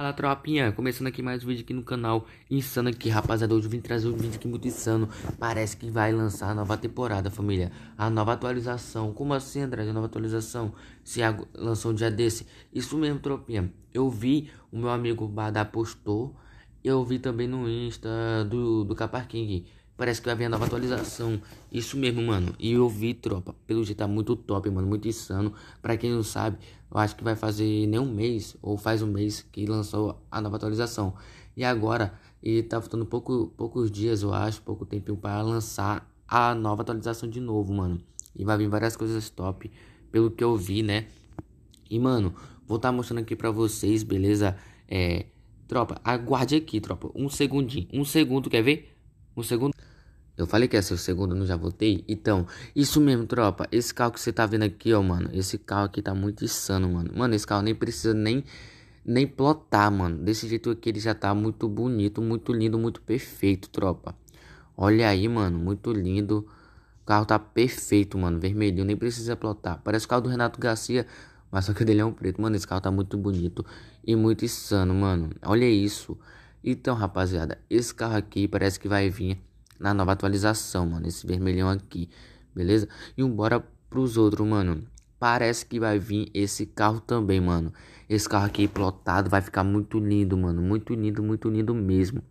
Fala tropinha, começando aqui mais um vídeo aqui no canal Insano aqui, rapaziada, hoje eu vim trazer um vídeo aqui muito insano Parece que vai lançar a nova temporada, família A nova atualização, como assim André, a nova atualização? Se lançou um dia desse Isso mesmo, tropinha Eu vi, o meu amigo Badá postou Eu vi também no Insta do, do Capar King Parece que vai vir a nova atualização. Isso mesmo, mano. E eu vi, tropa. Pelo jeito tá muito top, mano. Muito insano. Pra quem não sabe, eu acho que vai fazer nem um mês. Ou faz um mês que lançou a nova atualização. E agora, e tá faltando pouco, poucos dias, eu acho. Pouco tempo para lançar a nova atualização de novo, mano. E vai vir várias coisas top. Pelo que eu vi, né? E, mano, vou estar tá mostrando aqui pra vocês, beleza? É. Tropa, aguarde aqui, tropa. Um segundinho. Um segundo, quer ver? Um segundo. Eu falei que ia ser o segundo, não já voltei? Então, isso mesmo, tropa. Esse carro que você tá vendo aqui, ó, mano. Esse carro aqui tá muito insano, mano. Mano, esse carro nem precisa nem, nem plotar, mano. Desse jeito aqui ele já tá muito bonito, muito lindo, muito perfeito, tropa. Olha aí, mano. Muito lindo. O carro tá perfeito, mano. Vermelhinho, nem precisa plotar. Parece o carro do Renato Garcia, mas só que o dele é um preto. Mano, esse carro tá muito bonito e muito insano, mano. Olha isso. Então, rapaziada, esse carro aqui parece que vai vir na nova atualização, mano. Esse vermelhão aqui, beleza? E bora pros outros, mano. Parece que vai vir esse carro também, mano. Esse carro aqui plotado vai ficar muito lindo, mano. Muito lindo, muito lindo mesmo.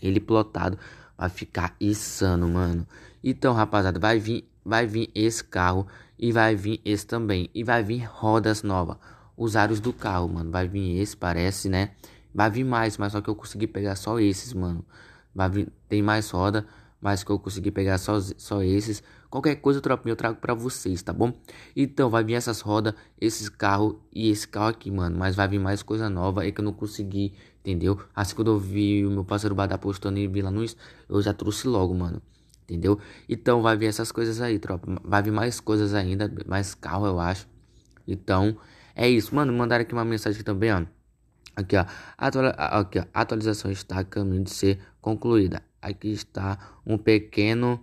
Ele plotado vai ficar insano, mano. Então, rapaziada, vai vir, vai vir esse carro e vai vir esse também. E vai vir rodas novas. Os aros do carro, mano. Vai vir esse, parece, né? Vai vir mais, mas só que eu consegui pegar só esses, mano vai tem mais roda, mas que eu consegui pegar só, só esses. Qualquer coisa, tropinha, eu trago para vocês, tá bom? Então, vai vir essas rodas, esses carros e esse carro aqui, mano. Mas vai vir mais coisa nova e é que eu não consegui, entendeu? Assim quando eu vi o meu parceiro Badá postando e vi lá no eu já trouxe logo, mano. Entendeu? Então, vai vir essas coisas aí, tropa. Vai vir mais coisas ainda, mais carro, eu acho. Então, é isso. Mano, mandaram aqui uma mensagem também, ó. Aqui, ó. Atual... Aqui, ó. Atualização está a caminho de ser concluída. Aqui está um pequeno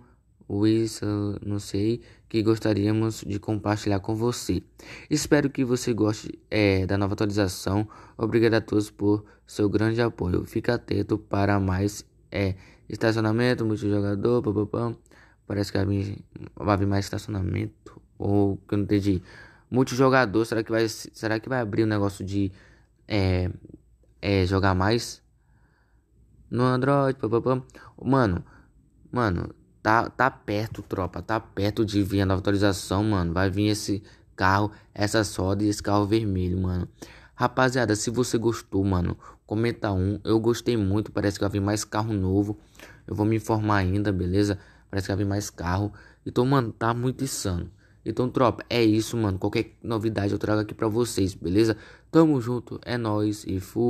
isso não sei, que gostaríamos de compartilhar com você. Espero que você goste é, da nova atualização. Obrigado a todos por seu grande apoio. Fica atento para mais é, estacionamento, multijogador, papapam. Parece que vai vir, vai vir mais estacionamento. Ou que eu não entendi. Multijogador, será que vai, será que vai abrir o um negócio de é, é jogar mais? no Android, papapá. Mano, mano, tá, tá perto, tropa, tá perto de vir a nova atualização, mano. Vai vir esse carro, essa soda e esse carro vermelho, mano. Rapaziada, se você gostou, mano, comenta um. Eu gostei muito, parece que vai vir mais carro novo. Eu vou me informar ainda, beleza? Parece que vai vir mais carro. Então, mano, tá muito insano. Então, tropa, é isso, mano. Qualquer novidade eu trago aqui pra vocês, beleza? Tamo junto, é nóis e fui.